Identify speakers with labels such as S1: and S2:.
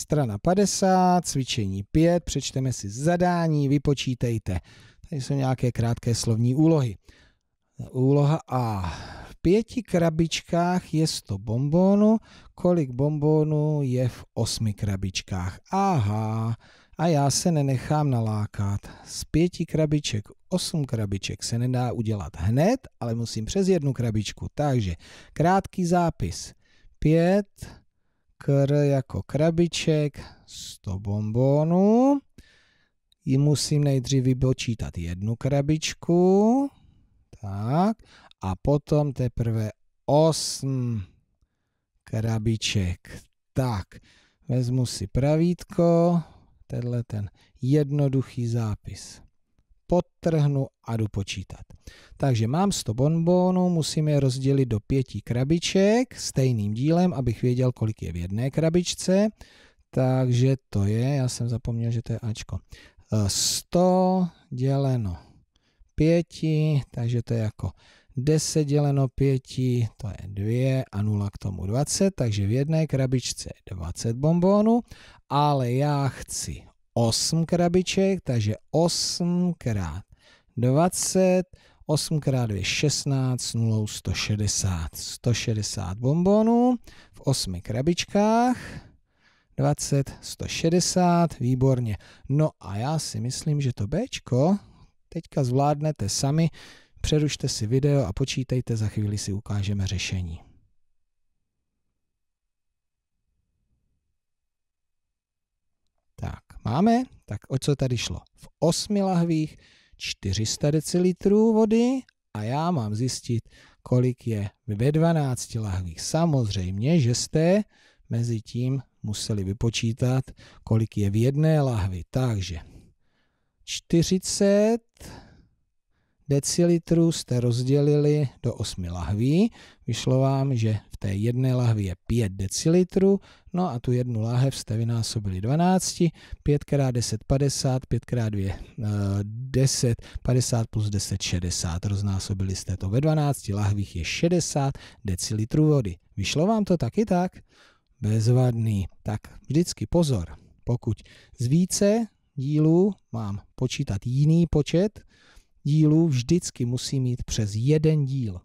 S1: Strana 50, cvičení 5, přečteme si zadání, vypočítejte. Tady jsou nějaké krátké slovní úlohy. Úloha A. V pěti krabičkách je 100 bombónů. Kolik bombónů je v osmi krabičkách? Aha, a já se nenechám nalákat. Z pěti krabiček osm krabiček se nedá udělat hned, ale musím přes jednu krabičku. Takže krátký zápis. Pět kr jako krabiček, 100 bonbonů. I musím nejdřív vypočítat jednu krabičku. Tak. A potom teprve 8 krabiček. Tak. Vezmu si pravítko, tenhle ten jednoduchý zápis. Podtrhnu a jdu počítat. Takže mám 100 bonbonů, musím je rozdělit do pěti krabiček stejným dílem, abych věděl, kolik je v jedné krabičce. Takže to je, já jsem zapomněl, že to je Ačko. 100 e, děleno 5, takže to je jako 10 děleno 5, to je 2 a 0 k tomu 20, takže v jedné krabičce 20 bombónů, ale já chci 8 krabiček, takže 8 krát 20, 8 x 2 16, 0, 160. 160 bonbonů v 8 krabičkách. 20, 160, výborně. No a já si myslím, že to Bčko teďka zvládnete sami. Přerušte si video a počítejte, za chvíli si ukážeme řešení. Tak, máme, tak o co tady šlo? V osmi lahvích 400 decilitrů vody a já mám zjistit, kolik je ve 12 lahvích. Samozřejmě, že jste mezi tím museli vypočítat, kolik je v jedné lahvi. Takže 40 decilitrů jste rozdělili do 8 lahví, vyšlo vám, že v té jedné lahvi je 5 decilitrů, no a tu jednu lahev jste vynásobili 12, 5 x 10, 50, 5 x 2, 10, 50 plus 10, 60, roznásobili jste to ve 12 lahvích je 60 decilitrů vody. Vyšlo vám to taky tak? Bezvadný. Tak vždycky pozor, pokud z více dílů mám počítat jiný počet, dílů vždycky musí mít přes jeden díl.